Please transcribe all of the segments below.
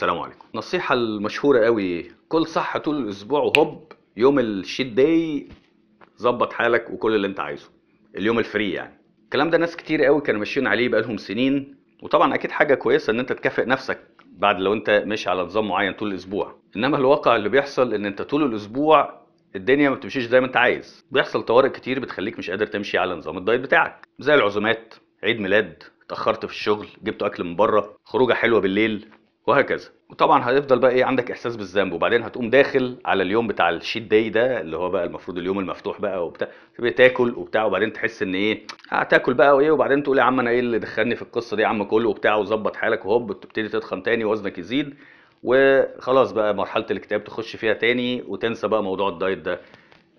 السلام عليكم النصيحه المشهوره قوي كل صح طول الاسبوع وهوب يوم الشيت داي ظبط حالك وكل اللي انت عايزه اليوم الفري يعني الكلام ده ناس كتير قوي كانوا ماشيين عليه بقالهم سنين وطبعا اكيد حاجه كويسه ان انت تكافئ نفسك بعد لو انت ماشي على نظام معين طول الاسبوع انما الواقع اللي بيحصل ان انت طول الاسبوع الدنيا ما بتمشيش زي ما انت عايز بيحصل طوارئ كتير بتخليك مش قادر تمشي على نظام الدايت بتاعك زي العزومات عيد ميلاد اتاخرت في الشغل جبت اكل من بره خروجه حلوه بالليل وهكذا وطبعا هيفضل بقى ايه عندك احساس بالذنب وبعدين هتقوم داخل على اليوم بتاع الشيت داي ده اللي هو بقى المفروض اليوم المفتوح بقى وبتاع تبقى تاكل وبتاع وبعدين تحس ان ايه هتاكل بقى وايه وبعدين تقول يا عم انا ايه اللي دخلني في القصه دي يا عم كله وبتاع وظبط حالك وهوب تبتدي تتخن تاني وزنك يزيد وخلاص بقى مرحله الاكتئاب تخش فيها تاني وتنسى بقى موضوع الدايت ده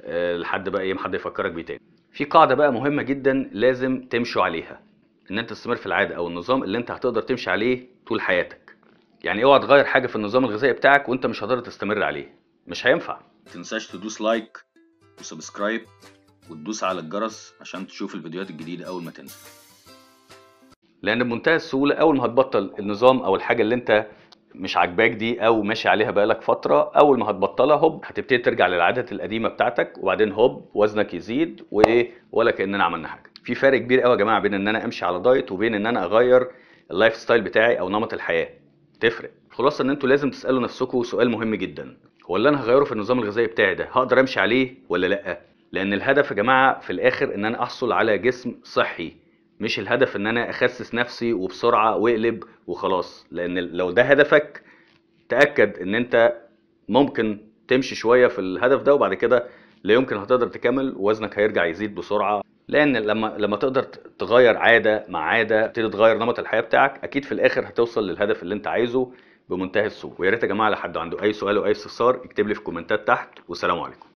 آه، لحد بقى ايه ما حد يفكرك بيه تاني في قاعده بقى مهمه جدا لازم تمشوا عليها ان انت تستمر في العاده او النظام اللي انت هتقدر تمشي عليه طول حياتك يعني اوعى تغير حاجه في النظام الغذائي بتاعك وانت مش هتقدر تستمر عليه مش هينفع تنساش تدوس لايك وسبسكرايب وتدوس على الجرس عشان تشوف الفيديوهات الجديده اول ما تنزل لان بمنتهى السهوله اول ما هتبطل النظام او الحاجه اللي انت مش عاجباك دي او ماشي عليها بقالك فتره اول ما هتبطلها هوب هتبتدي ترجع للعادات القديمه بتاعتك وبعدين هوب وزنك يزيد وايه ولا كاننا عملنا حاجه في فرق كبير قوي يا جماعه بين ان انا امشي على دايت وبين ان انا اغير اللايف ستايل بتاعي او نمط الحياه تفرق الخلاصه ان انتوا لازم تسالوا نفسكم سؤال مهم جدا هو اللي انا هغيره في النظام الغذائي بتاعي ده هقدر امشي عليه ولا لا لان الهدف يا جماعه في الاخر ان انا احصل على جسم صحي مش الهدف ان انا اخسس نفسي وبسرعه واقلب وخلاص لان لو ده هدفك تاكد ان انت ممكن تمشي شويه في الهدف ده وبعد كده لا يمكن هتقدر تكمل وزنك هيرجع يزيد بسرعه لان لما لما تقدر تغير عاده مع عاده تبتدي تغير نمط الحياه بتاعك اكيد في الاخر هتوصل للهدف اللي انت عايزه بمنتهى السهوله ويا ريت يا جماعه لو حد عنده اي سؤال او اي استفسار يكتب لي في الكومنتات تحت والسلام عليكم